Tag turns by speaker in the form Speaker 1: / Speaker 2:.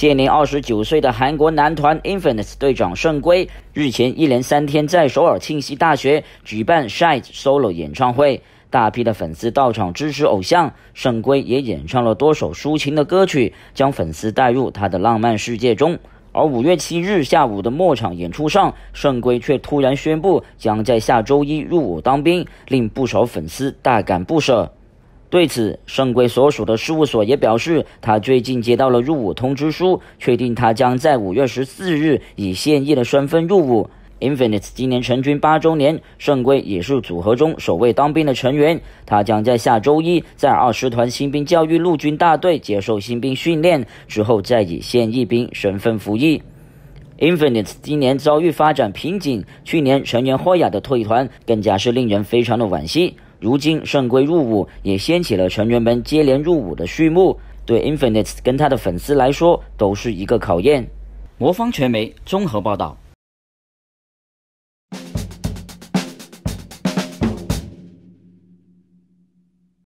Speaker 1: 现年二十九岁的韩国男团 Infinite 队长圣圭，日前一连三天在首尔庆熙大学举办 Shine Solo 演唱会，大批的粉丝到场支持偶像。圣圭也演唱了多首抒情的歌曲，将粉丝带入他的浪漫世界中。而五月七日下午的末场演出上，圣圭却突然宣布将在下周一入伍当兵，令不少粉丝大感不舍。对此，圣圭所属的事务所也表示，他最近接到了入伍通知书，确定他将在五月十四日以现役的身份入伍。Infinite 今年成军八周年，圣圭也是组合中首位当兵的成员。他将在下周一在二师团新兵教育陆军大队接受新兵训练，之后再以现役兵身份服役。Infinite 今年遭遇发展瓶颈，去年成员霍雅的退团更加是令人非常的惋惜。如今，圣归入伍也掀起了成员们接连入伍的序幕，对 Infinite 跟他的粉丝来说都是一个考验。魔方传媒综合报道。